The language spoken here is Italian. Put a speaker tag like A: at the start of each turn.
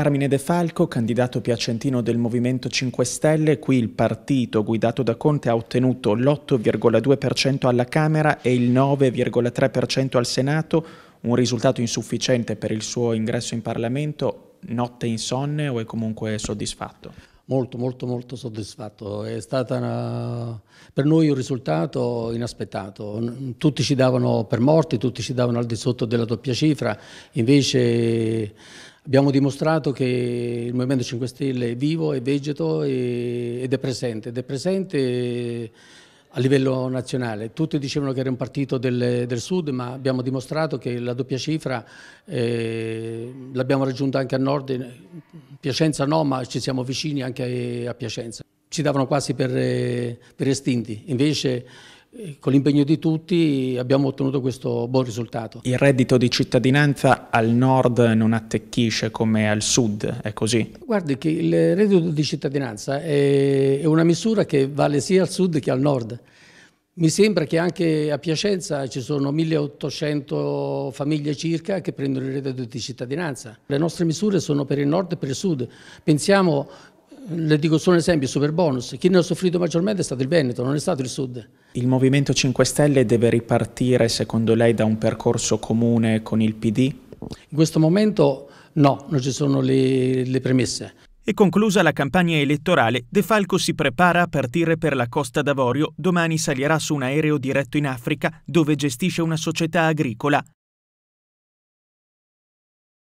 A: Carmine De Falco, candidato piacentino del Movimento 5 Stelle, qui il partito guidato da Conte ha ottenuto l'8,2% alla Camera e il 9,3% al Senato, un risultato insufficiente per il suo ingresso in Parlamento. Notte insonne o è comunque soddisfatto?
B: Molto, molto, molto soddisfatto. È stato una... per noi un risultato inaspettato. Tutti ci davano per morti, tutti ci davano al di sotto della doppia cifra, invece Abbiamo dimostrato che il Movimento 5 Stelle è vivo, è vegeto ed è presente, ed è presente eh, a livello nazionale. Tutti dicevano che era un partito del, del sud, ma abbiamo dimostrato che la doppia cifra eh, l'abbiamo raggiunta anche a nord, Piacenza no, ma ci siamo vicini anche a Piacenza. Ci davano quasi per, eh, per estinti, invece con l'impegno di tutti abbiamo ottenuto questo buon risultato. Il
A: reddito di cittadinanza al nord non attecchisce come al sud, è così?
B: Guardi che il reddito di cittadinanza è una misura che vale sia al sud che al nord. Mi sembra che anche a Piacenza ci sono 1800 famiglie circa che prendono il reddito di cittadinanza. Le nostre misure sono per il nord e per il sud. Pensiamo le dico solo un esempio, super bonus. Chi ne ha soffrito maggiormente è stato il Veneto, non è stato il Sud.
A: Il Movimento 5 Stelle deve ripartire, secondo lei, da un percorso comune con il PD? In questo momento no, non ci sono
B: le, le premesse.
A: E conclusa la campagna elettorale, De Falco si prepara a partire per la Costa d'Avorio. Domani salirà su un aereo diretto in Africa, dove gestisce una società agricola.